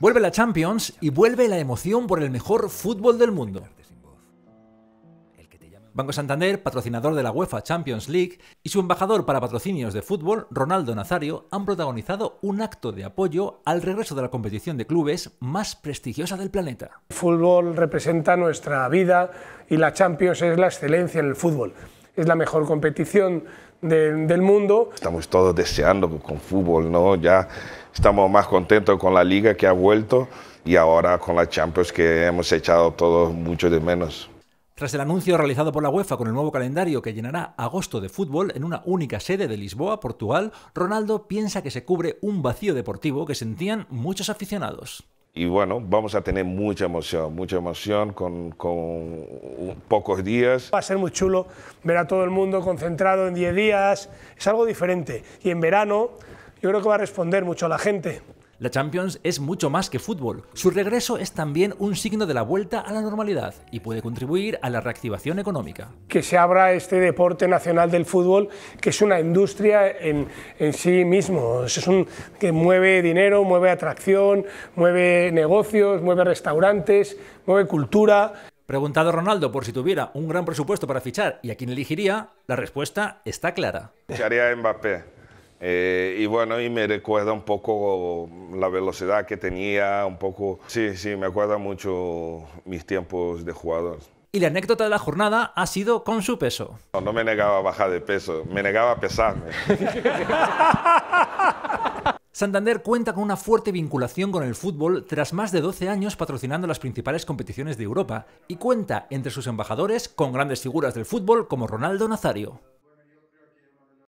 Vuelve la Champions y vuelve la emoción por el mejor fútbol del mundo. Banco Santander, patrocinador de la UEFA Champions League, y su embajador para patrocinios de fútbol, Ronaldo Nazario, han protagonizado un acto de apoyo al regreso de la competición de clubes más prestigiosa del planeta. El fútbol representa nuestra vida y la Champions es la excelencia en el fútbol es la mejor competición del mundo. Estamos todos deseando con fútbol, ¿no? Ya estamos más contentos con la liga que ha vuelto y ahora con la Champions que hemos echado todos mucho de menos. Tras el anuncio realizado por la UEFA con el nuevo calendario que llenará agosto de fútbol en una única sede de Lisboa, Portugal, Ronaldo piensa que se cubre un vacío deportivo que sentían muchos aficionados y bueno, vamos a tener mucha emoción, mucha emoción con, con, pocos días. Va a ser muy chulo ver a todo el mundo concentrado en 10 días, es algo diferente. Y en verano yo creo que va a responder mucho a la gente. La Champions es mucho más que fútbol. Su regreso es también un signo de la vuelta a la normalidad y puede contribuir a la reactivación económica. Que se abra este deporte nacional del fútbol, que es una industria en, sí mismo. Es un que mueve dinero, mueve atracción, mueve negocios, mueve restaurantes, mueve cultura. Preguntado Ronaldo por si tuviera un gran presupuesto para fichar y a quién elegiría, la respuesta está clara. Ficharía Mbappé eh, y bueno, y me recuerda un poco la velocidad que tenía, un poco... Sí, sí, me acuerda mucho mis tiempos de jugador. Y la anécdota de la jornada ha sido con su peso. No, no me negaba a bajar de peso, me negaba a pesarme. Santander cuenta con una fuerte vinculación con el fútbol tras más de 12 años patrocinando las principales competiciones de Europa y cuenta entre sus embajadores con grandes figuras del fútbol como Ronaldo Nazario.